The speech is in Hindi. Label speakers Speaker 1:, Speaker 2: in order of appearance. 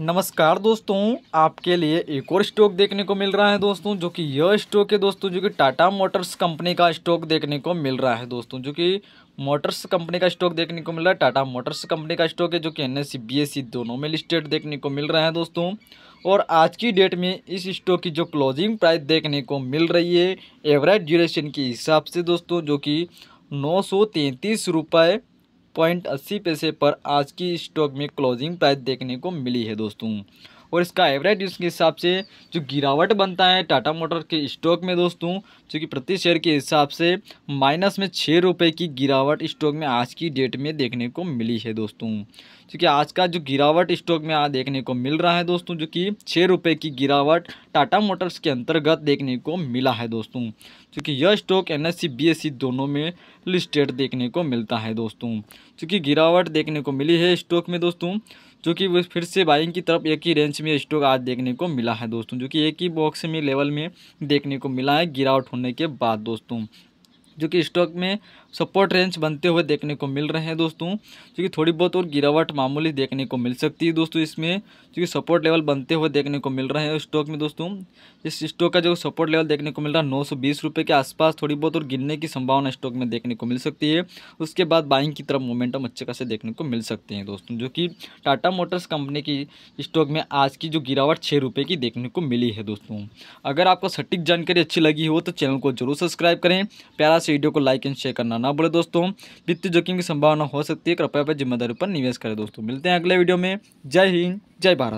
Speaker 1: नमस्कार दोस्तों आपके लिए एक और स्टॉक देखने को मिल रहा है दोस्तों जो कि यह स्टॉक है दोस्तों जो कि टाटा मोटर्स कंपनी का स्टॉक देखने को मिल रहा है दोस्तों जो कि मोटर्स कंपनी का स्टॉक देखने को मिल रहा है टाटा मोटर्स कंपनी का स्टॉक है जो कि एन एस दोनों में लिस्टेड देखने को मिल रहा है दोस्तों और आज की डेट में इस स्टॉक की जो क्लोजिंग प्राइस देखने को मिल रही है एवरेज ड्यूरेशन के हिसाब से दोस्तों जो कि नौ सौ तैंतीस पॉइंट अस्सी पैसे पर आज की स्टॉक में क्लोजिंग प्राइस देखने को मिली है दोस्तों और इसका एवरेज उसके हिसाब से जो गिरावट बनता है टाटा मोटर के स्टॉक में दोस्तों जो कि प्रति शेयर के हिसाब से माइनस में छः रुपये की गिरावट स्टॉक में आज की डेट में देखने को मिली है दोस्तों क्योंकि आज का जो गिरावट स्टॉक में आज देखने को मिल रहा है दोस्तों जो कि छः रुपये की गिरावट टाटा मोटर्स के अंतर्गत देखने को मिला है दोस्तों क्योंकि यह स्टॉक एन एस दोनों में लिस्टेड देखने को मिलता है दोस्तों क्योंकि गिरावट देखने को मिली है स्टॉक में दोस्तों जो कि वो फिर से बाइंग की तरफ एक ही रेंज में स्टॉक आज देखने को मिला है दोस्तों जो कि एक ही बॉक्स में लेवल में देखने को मिला है गिरावट होने के बाद दोस्तों जो कि स्टॉक में सपोर्ट रेंज बनते हुए देखने को मिल रहे हैं दोस्तों जो कि थोड़ी बहुत और गिरावट मामूली देखने को मिल सकती है दोस्तों इसमें जो कि सपोर्ट लेवल बनते हुए देखने को मिल रहे हैं स्टॉक में दोस्तों इस स्टॉक का जो सपोर्ट लेवल देखने को मिल रहा है नौ के आसपास थोड़ी बहुत और गिरने की संभावना स्टॉक में देखने को मिल सकती है उसके बाद बाइंग की तरफ मोमेंटम अच्छे खासे देखने को मिल सकते हैं दोस्तों जो कि टाटा मोटर्स कंपनी की स्टॉक में आज की जो गिरावट छः रुपये की देखने को मिली है दोस्तों अगर आपको सटीक जानकारी अच्छी लगी हो तो चैनल को जरूर सब्सक्राइब करें प्यारा से वीडियो को लाइक एंड शेयर करना ना बोले दोस्तों वित्तीय जोखिम की संभावना हो सकती है कृपया पर जिम्मेदारी पर निवेश करें दोस्तों मिलते हैं अगले वीडियो में जय हिंद जय भारत